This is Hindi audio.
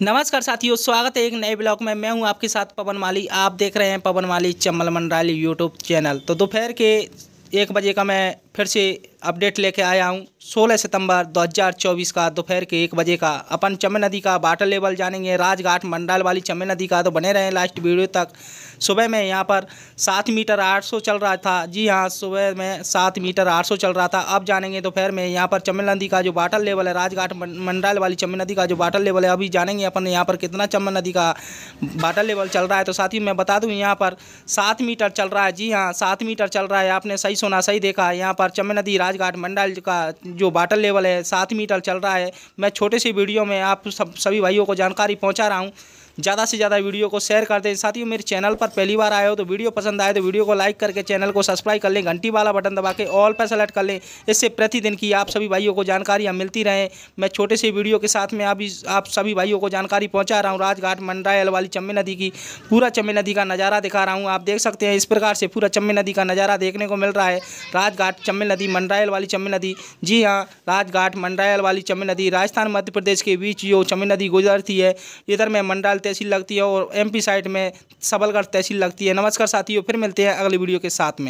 नमस्कार साथियों स्वागत है एक नए ब्लॉग में मैं हूं आपके साथ पवन माली आप देख रहे हैं पवन माली चम्बल मंडाली यूट्यूब चैनल तो दोपहर के एक बजे का मैं फिर से अपडेट लेके आया हूँ 16 सितंबर 2024 का दोपहर के एक बजे का अपन चमन नदी का वाटर लेवल जानेंगे राजघाट मंडाल वाली चमन नदी का तो बने रहे लास्ट वीडियो तक सुबह में यहाँ पर सात मीटर आठ सौ चल रहा था जी हाँ सुबह में सात मीटर आठ सौ चल रहा था अब जानेंगे दोपहर में यहाँ पर चमन नदी का जो वाटर लेवल है राजघाट मंडाल वाली चमन नदी का जो वाटर लेवल है अभी जानेंगे अपन यहाँ पर कितना चमन नदी का वाटर लेवल चल रहा है तो साथ ही मैं बता दूँ यहाँ पर सात मीटर चल रहा है जी हाँ सात मीटर चल रहा है आपने सही सुना सही देखा यहाँ पर पर चमन नदी राजघाट मंडल का जो वाटर लेवल है सात मीटर चल रहा है मैं छोटे से वीडियो में आप सब सभी भाइयों को जानकारी पहुँचा रहा हूँ ज़्यादा से ज़्यादा वीडियो को शेयर कर दें साथियों मेरे चैनल पर पहली बार आए हो तो वीडियो पसंद आए तो वीडियो को लाइक करके चैनल को सब्सक्राइब कर लें घंटी वाला बटन दबा के ऑल पर सेलेक्ट कर लें इससे प्रतिदिन की आप सभी भाइयों को जानकारियाँ मिलती रहें मैं छोटे से वीडियो के साथ में अभी आप सभी भाइयों को जानकारी पहुँचा रहा हूँ राजघाट मंडरायल वाली चम्बे नदी की पूरा चम्बे नदी का नज़ारा दिखा रहा हूँ आप देख सकते हैं इस प्रकार से पूरा चम्बे नदी का नज़ारा देखने को मिल रहा है राजघाट चम्बे नदी मंडरायल वाली चम्बे नदी जी हाँ राजघाट मंडरायल वाली चम्बे नदी राजस्थान मध्य प्रदेश के बीच जो चम्बे नदी गुजरती है इधर में मंडरायल तहसील लगती है और एमपी साइड में सबलगढ़ तहसील लगती है नमस्कार साथियों फिर मिलते हैं अगली वीडियो के साथ में